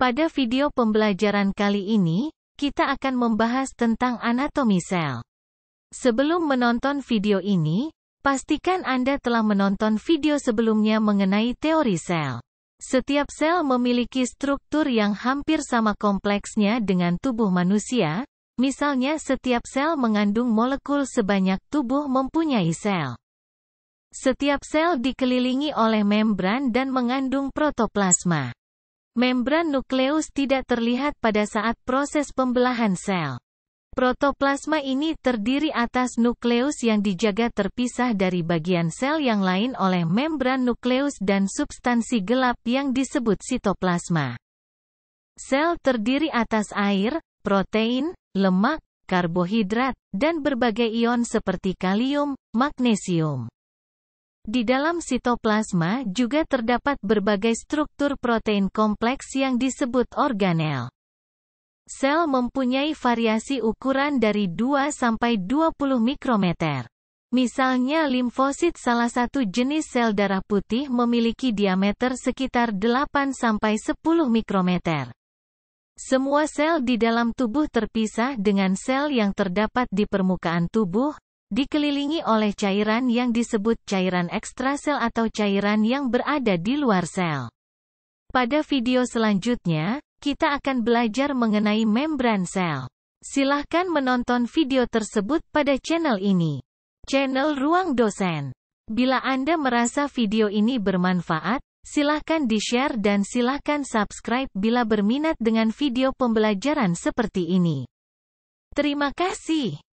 Pada video pembelajaran kali ini, kita akan membahas tentang anatomi sel. Sebelum menonton video ini, pastikan Anda telah menonton video sebelumnya mengenai teori sel. Setiap sel memiliki struktur yang hampir sama kompleksnya dengan tubuh manusia, misalnya setiap sel mengandung molekul sebanyak tubuh mempunyai sel. Setiap sel dikelilingi oleh membran dan mengandung protoplasma. Membran nukleus tidak terlihat pada saat proses pembelahan sel. Protoplasma ini terdiri atas nukleus yang dijaga terpisah dari bagian sel yang lain oleh membran nukleus dan substansi gelap yang disebut sitoplasma. Sel terdiri atas air, protein, lemak, karbohidrat, dan berbagai ion seperti kalium, magnesium. Di dalam sitoplasma juga terdapat berbagai struktur protein kompleks yang disebut organel. Sel mempunyai variasi ukuran dari 2 sampai 20 mikrometer. Misalnya limfosit salah satu jenis sel darah putih memiliki diameter sekitar 8 sampai 10 mikrometer. Semua sel di dalam tubuh terpisah dengan sel yang terdapat di permukaan tubuh, dikelilingi oleh cairan yang disebut cairan ekstrasel atau cairan yang berada di luar sel. Pada video selanjutnya, kita akan belajar mengenai membran sel. Silahkan menonton video tersebut pada channel ini. Channel Ruang Dosen. Bila Anda merasa video ini bermanfaat, silahkan di-share dan silahkan subscribe bila berminat dengan video pembelajaran seperti ini. Terima kasih.